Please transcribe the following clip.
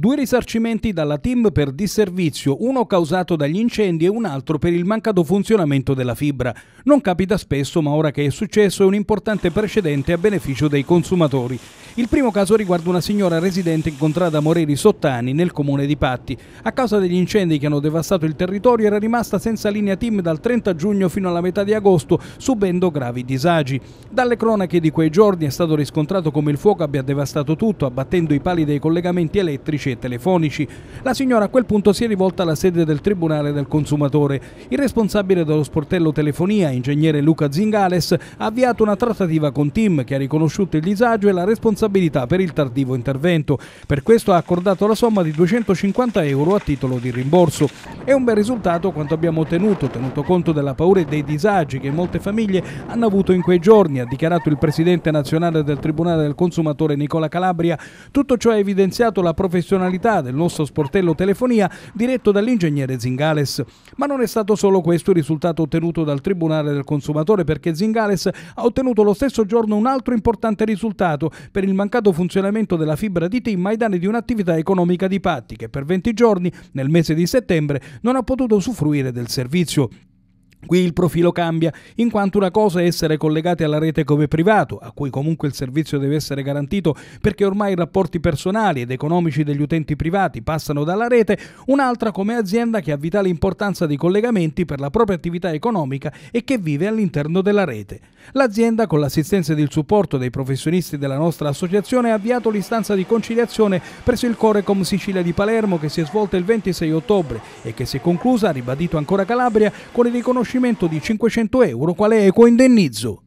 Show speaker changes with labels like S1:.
S1: Due risarcimenti dalla TIM per disservizio, uno causato dagli incendi e un altro per il mancato funzionamento della fibra. Non capita spesso, ma ora che è successo è un importante precedente a beneficio dei consumatori. Il primo caso riguarda una signora residente incontrata a Moreri Sottani, nel comune di Patti. A causa degli incendi che hanno devastato il territorio era rimasta senza linea TIM dal 30 giugno fino alla metà di agosto, subendo gravi disagi. Dalle cronache di quei giorni è stato riscontrato come il fuoco abbia devastato tutto, abbattendo i pali dei collegamenti elettrici elettronici e telefonici. La signora a quel punto si è rivolta alla sede del Tribunale del Consumatore. Il responsabile dello sportello telefonia, ingegnere Luca Zingales, ha avviato una trattativa con Tim che ha riconosciuto il disagio e la responsabilità per il tardivo intervento. Per questo ha accordato la somma di 250 euro a titolo di rimborso. È un bel risultato quanto abbiamo ottenuto, tenuto conto della paura e dei disagi che molte famiglie hanno avuto in quei giorni, ha dichiarato il presidente nazionale del Tribunale del Consumatore Nicola Calabria. Tutto ciò ha evidenziato la professionalità funzionalità del nostro sportello telefonia diretto dall'ingegnere Zingales. Ma non è stato solo questo il risultato ottenuto dal Tribunale del Consumatore perché Zingales ha ottenuto lo stesso giorno un altro importante risultato per il mancato funzionamento della fibra di Tim ai danni di un'attività economica di Patti che per 20 giorni nel mese di settembre non ha potuto usufruire del servizio. Qui il profilo cambia, in quanto una cosa è essere collegati alla rete come privato, a cui comunque il servizio deve essere garantito perché ormai i rapporti personali ed economici degli utenti privati passano dalla rete, un'altra come azienda che ha vitale importanza di collegamenti per la propria attività economica e che vive all'interno della rete. L'azienda, con l'assistenza ed il supporto dei professionisti della nostra associazione, ha avviato l'istanza di conciliazione presso il Corecom Sicilia di Palermo che si è svolta il 26 ottobre e che si è conclusa, ribadito ancora Calabria, con il riconoscimento riconoscimento di 500 euro quale eco indennizzo.